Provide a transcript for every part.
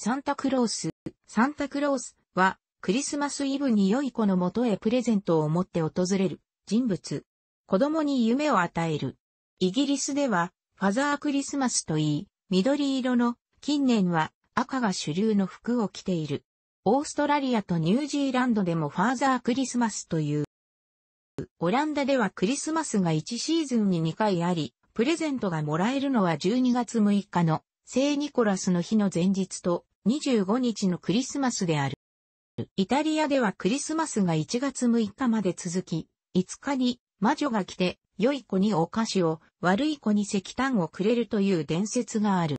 サンタクロース。サンタクロースは、クリスマスイブに良い子のもとへプレゼントを持って訪れる人物。子供に夢を与える。イギリスでは、ファザークリスマスといい、緑色の、近年は赤が主流の服を着ている。オーストラリアとニュージーランドでもファーザークリスマスという。オランダではクリスマスが1シーズンに2回あり、プレゼントがもらえるのは12月6日の聖ニコラスの日の前日と25日のクリスマスである。イタリアではクリスマスが1月6日まで続き、5日に魔女が来て、良い子にお菓子を、悪い子に石炭をくれるという伝説がある。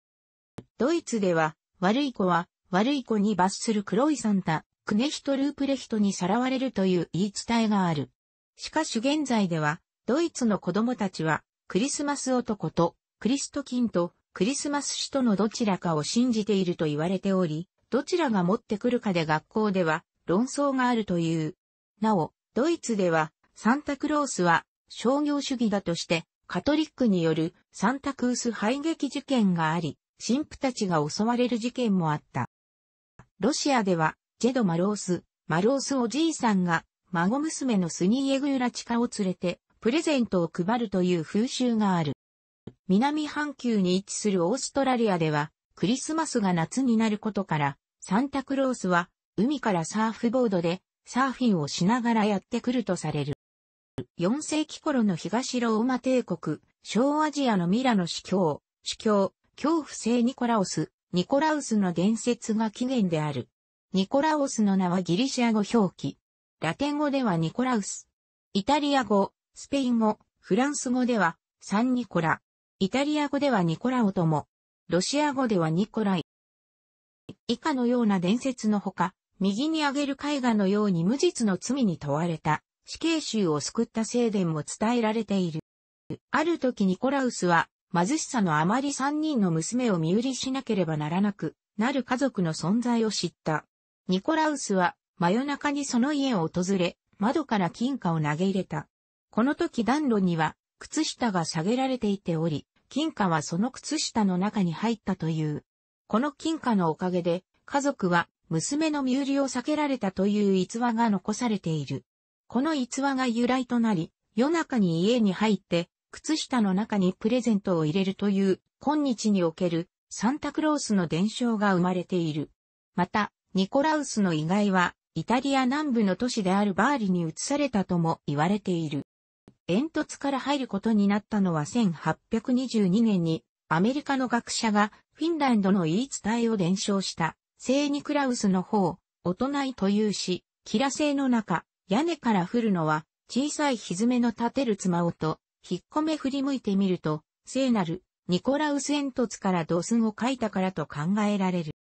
ドイツでは、悪い子は、悪い子に罰する黒いサンタ、クネヒト・ループレヒトにさらわれるという言い伝えがある。しかし現在では、ドイツの子供たちは、クリスマス男と、クリストキンと、クリスマス詩とのどちらかを信じていると言われており、どちらが持ってくるかで学校では論争があるという。なお、ドイツでは、サンタクロースは商業主義だとして、カトリックによるサンタクース排撃事件があり、神父たちが襲われる事件もあった。ロシアでは、ジェド・マロース、マロースおじいさんが、孫娘のスニーエグーラチカを連れて、プレゼントを配るという風習がある。南半球に位置するオーストラリアでは、クリスマスが夏になることから、サンタクロースは海からサーフボードでサーフィンをしながらやってくるとされる。4世紀頃の東ローマ帝国、小アジアのミラノ司教、司教、恐怖性ニコラオス、ニコラウスの伝説が起源である。ニコラオスの名はギリシア語表記。ラテン語ではニコラウス。イタリア語、スペイン語、フランス語ではサンニコラ。イタリア語ではニコラオとも、ロシア語ではニコライ。以下のような伝説のほか、右に挙げる絵画のように無実の罪に問われた死刑囚を救った聖殿も伝えられている。ある時ニコラウスは貧しさのあまり三人の娘を身売りしなければならなくなる家族の存在を知った。ニコラウスは真夜中にその家を訪れ窓から金貨を投げ入れた。この時暖炉には靴下が下げられていており、金貨はその靴下の中に入ったという。この金貨のおかげで、家族は娘の身売りを避けられたという逸話が残されている。この逸話が由来となり、夜中に家に入って、靴下の中にプレゼントを入れるという、今日におけるサンタクロースの伝承が生まれている。また、ニコラウスの遺骸は、イタリア南部の都市であるバーリに移されたとも言われている。煙突から入ることになったのは1822年にアメリカの学者がフィンランドの言い伝えを伝承した聖ニクラウスの方、大人いというし、キラ製の中、屋根から降るのは小さいひずめの立てる妻ま音、引っ込め振り向いてみると、聖なるニコラウス煙突からドスンを書いたからと考えられる。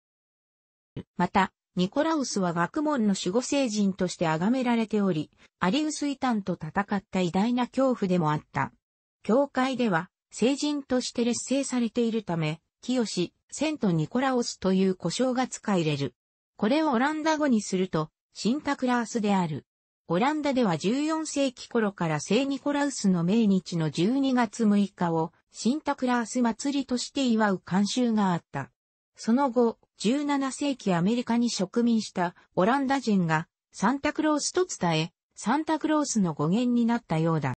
また、ニコラウスは学問の守護聖人として崇められており、アリウスイタンと戦った偉大な恐怖でもあった。教会では、聖人として劣勢されているため、清、セント・ニコラオスという呼称が使いれる。これをオランダ語にすると、シンタクラースである。オランダでは14世紀頃から聖ニコラウスの命日の12月6日を、シンタクラース祭りとして祝う慣習があった。その後、17世紀アメリカに植民したオランダ人がサンタクロースと伝え、サンタクロースの語源になったようだ。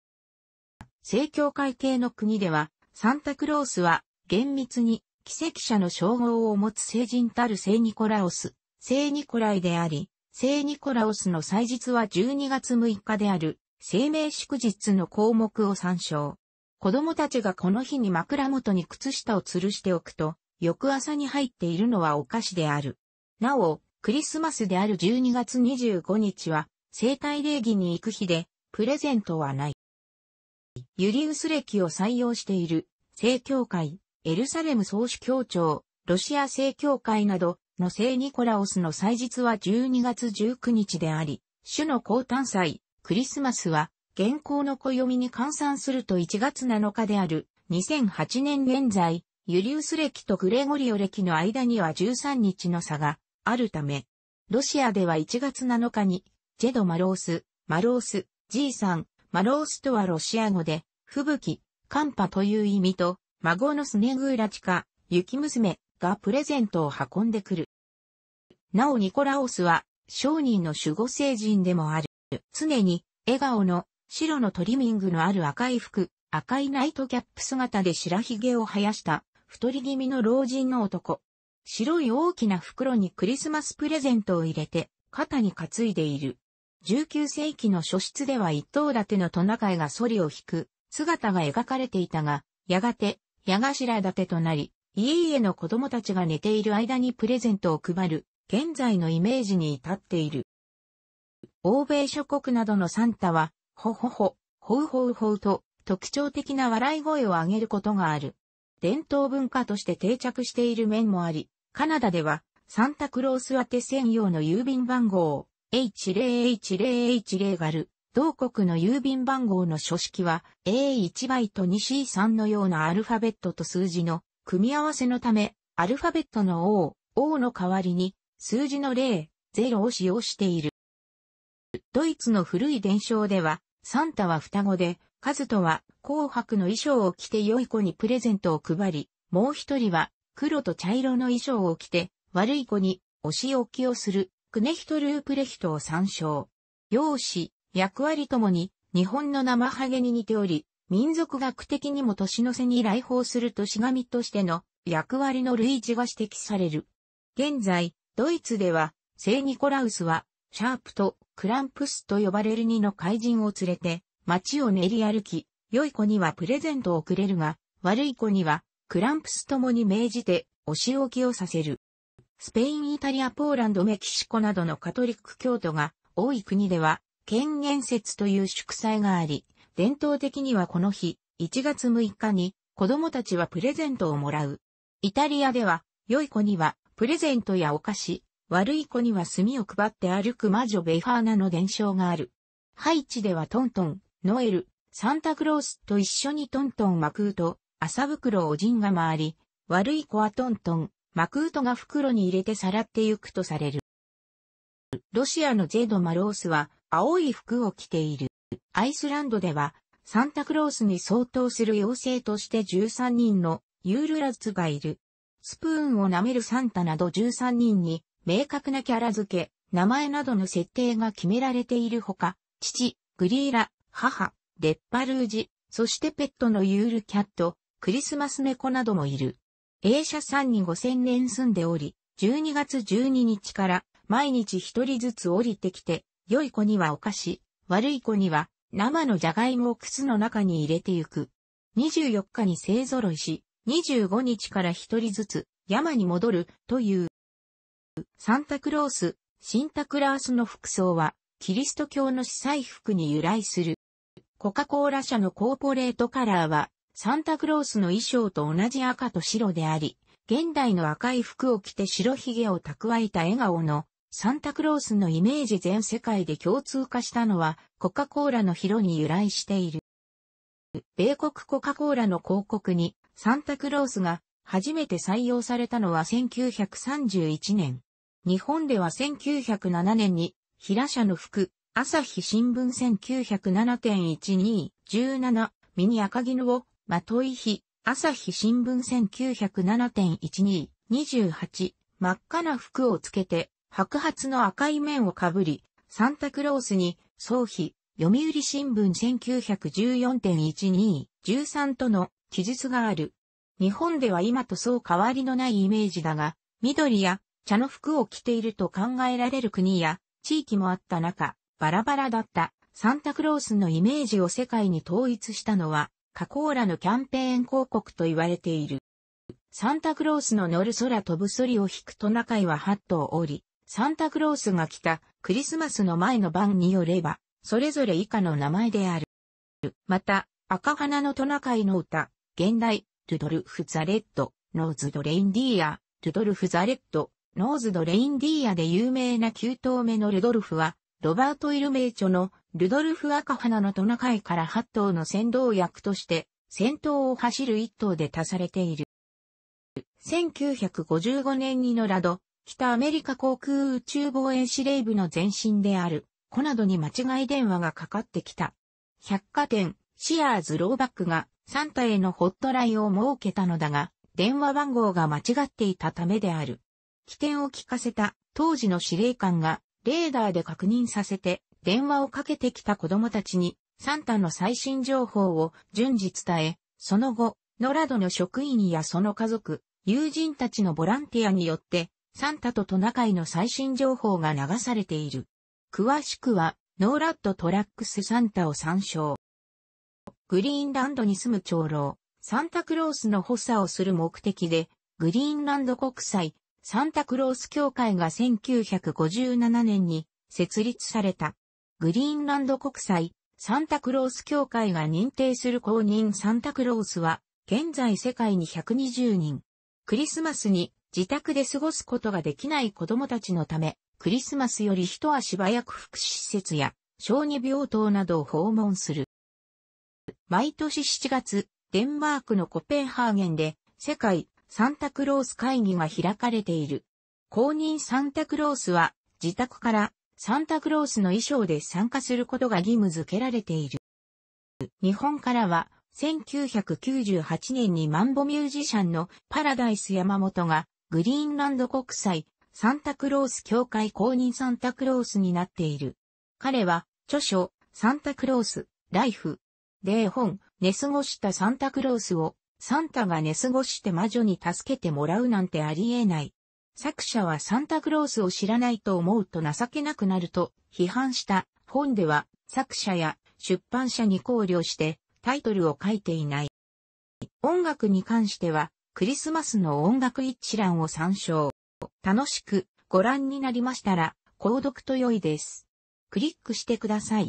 正教会系の国では、サンタクロースは厳密に奇跡者の称号を持つ聖人たる聖ニコラオス、聖ニコライであり、聖ニコラオスの祭日は12月6日である、生命祝日の項目を参照。子供たちがこの日に枕元に靴下を吊るしておくと、翌朝に入っているのはお菓子である。なお、クリスマスである12月25日は、生体礼儀に行く日で、プレゼントはない。ユリウス歴を採用している、正教会、エルサレム総主教庁、ロシア正教会などの聖ニコラオスの祭日は12月19日であり、主の降誕祭、クリスマスは、現行の暦に換算すると1月7日である、2008年現在、ユリウス歴とグレゴリオ歴の間には13日の差があるため、ロシアでは1月7日に、ジェド・マロース、マロース、いさん、マロースとはロシア語で、吹雪、寒波という意味と、孫のスネグーラチカ、雪娘がプレゼントを運んでくる。なおニコラオスは、商人の守護聖人でもある。常に、笑顔の、白のトリミングのある赤い服、赤いナイトキャップ姿で白髭を生やした、太り気味の老人の男。白い大きな袋にクリスマスプレゼントを入れて、肩に担いでいる。19世紀の書室では一頭立てのトナカイがソリを引く姿が描かれていたが、やがて、矢頭立てとなり、家々の子供たちが寝ている間にプレゼントを配る、現在のイメージに至っている。欧米諸国などのサンタは、ほほほ、ほうほうほうと、特徴的な笑い声を上げることがある。伝統文化として定着している面もあり、カナダではサンタクロース宛て専用の郵便番号 H0H0H0 ガル、同国の郵便番号の書式は A1 バイト 2C3 のようなアルファベットと数字の組み合わせのため、アルファベットの O、O の代わりに数字の0、0を使用している。ドイツの古い伝承では、サンタは双子で、カズトは紅白の衣装を着て良い子にプレゼントを配り、もう一人は黒と茶色の衣装を着て悪い子に押し置きをするクネヒトループレヒトを参照。容姿、役割ともに日本の生ハゲに似ており、民族学的にも年の瀬に来訪する年神としての役割の類似が指摘される。現在、ドイツでは聖ニコラウスはシャープとクランプスと呼ばれる2の怪人を連れて街を練り歩き、良い子にはプレゼントをくれるが、悪い子には、クランプスともに命じて、お仕置きをさせる。スペイン、イタリア、ポーランド、メキシコなどのカトリック教徒が多い国では、権限節という祝祭があり、伝統的にはこの日、1月6日に子供たちはプレゼントをもらう。イタリアでは、良い子にはプレゼントやお菓子、悪い子には炭を配って歩く魔女ベイファーナの伝承がある。ハイチではトントン、ノエル、サンタクロースと一緒にトントンマクート、麻袋をジンが回り、悪い子はトントン、マクートが袋に入れてさらってゆくとされる。ロシアのジェド・マロースは青い服を着ている。アイスランドではサンタクロースに相当する妖精として13人のユールラズがいる。スプーンを舐めるサンタなど13人に明確なキャラ付け、名前などの設定が決められているほか、父、グリーラ、母、レッパルージ、そしてペットのユールキャット、クリスマス猫などもいる。A 社さんに5000年住んでおり、12月12日から毎日一人ずつ降りてきて、良い子にはお菓子、悪い子には生のジャガイモを靴の中に入れてゆく。24日に勢揃いし、25日から一人ずつ山に戻るという。サンタクロース、シンタクラースの服装は、キリスト教の司祭服に由来する。コカ・コーラ社のコーポレートカラーは、サンタクロースの衣装と同じ赤と白であり、現代の赤い服を着て白ひげを蓄えた笑顔のサンタクロースのイメージ全世界で共通化したのはコカ・コーラの広に由来している。米国コカ・コーラの広告にサンタクロースが初めて採用されたのは1931年。日本では1907年に平社の服、朝日新聞1907.12、17、ミニ赤絹を、まとい日、朝日新聞1907.12、28、真っ赤な服をつけて、白髪の赤い面をかぶり、サンタクロースに、総費読売新聞1914.12、13との記述がある。日本では今とそう変わりのないイメージだが、緑や茶の服を着ていると考えられる国や地域もあった中、バラバラだったサンタクロースのイメージを世界に統一したのは、カコーラのキャンペーン広告と言われている。サンタクロースの乗る空飛ぶソリを引くトナカイはハットを折り、サンタクロースが来たクリスマスの前の晩によれば、それぞれ以下の名前である。また、赤花のトナカイの歌、現代、ルドルフ・ザ・レッド、ノーズ・ド・レインディーヤ、ルドルフ・ザ・レッド、ノーズ・ド・レインディーで有名な9頭目のルドルフは、ロバート・イルメイチョのルドルフ・赤花のトナカイから8頭の先導役として先頭を走る1頭で足されている。1955年にノラド、北アメリカ航空宇宙防衛司令部の前身である、コナドに間違い電話がかかってきた。百貨店、シアーズ・ローバックがサンタへのホットラインを設けたのだが、電話番号が間違っていたためである。起点を聞かせた当時の司令官がレーダーで確認させて、電話をかけてきた子供たちに、サンタの最新情報を順次伝え、その後、ノラドの職員やその家族、友人たちのボランティアによって、サンタとトナカイの最新情報が流されている。詳しくは、ノーラッドトラックスサンタを参照。グリーンランドに住む長老、サンタクロースの補佐をする目的で、グリーンランド国際サンタクロース協会が1957年に設立された。グリーンランド国際サンタクロース協会が認定する公認サンタクロースは、現在世界に120人。クリスマスに自宅で過ごすことができない子供たちのため、クリスマスより一足早く福祉施設や小児病棟などを訪問する。毎年7月、デンマークのコペンハーゲンで世界サンタクロース会議が開かれている。公認サンタクロースは自宅からサンタクロースの衣装で参加することが義務付けられている。日本からは1998年にマンボミュージシャンのパラダイス山本がグリーンランド国際サンタクロース協会公認サンタクロースになっている。彼は著書サンタクロース、ライフ、で絵本、寝過ごしたサンタクロースをサンタが寝過ごして魔女に助けてもらうなんてありえない。作者はサンタクロースを知らないと思うと情けなくなると批判した本では作者や出版社に考慮してタイトルを書いていない。音楽に関してはクリスマスの音楽一覧を参照。楽しくご覧になりましたら購読と良いです。クリックしてください。